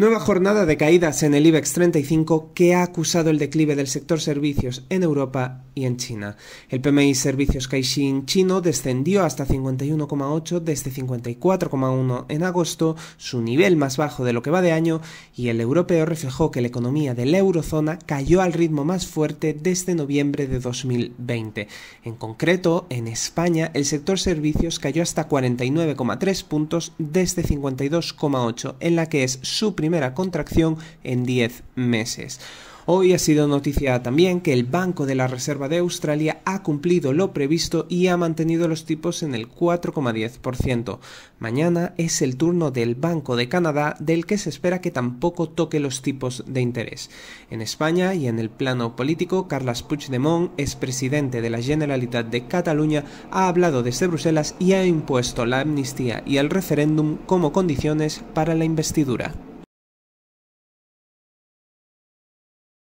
Nueva jornada de caídas en el IBEX 35 que ha acusado el declive del sector servicios en Europa y en China. El PMI Servicios Caixin chino descendió hasta 51,8 desde 54,1 en agosto, su nivel más bajo de lo que va de año, y el europeo reflejó que la economía de la eurozona cayó al ritmo más fuerte desde noviembre de 2020. En concreto, en España el sector servicios cayó hasta 49,3 puntos desde 52,8, en la que es su primer contracción en 10 meses. Hoy ha sido noticia también que el Banco de la Reserva de Australia ha cumplido lo previsto y ha mantenido los tipos en el 4,10%. Mañana es el turno del Banco de Canadá del que se espera que tampoco toque los tipos de interés. En España y en el plano político, Carles Puigdemont, expresidente de la Generalitat de Cataluña, ha hablado desde Bruselas y ha impuesto la amnistía y el referéndum como condiciones para la investidura.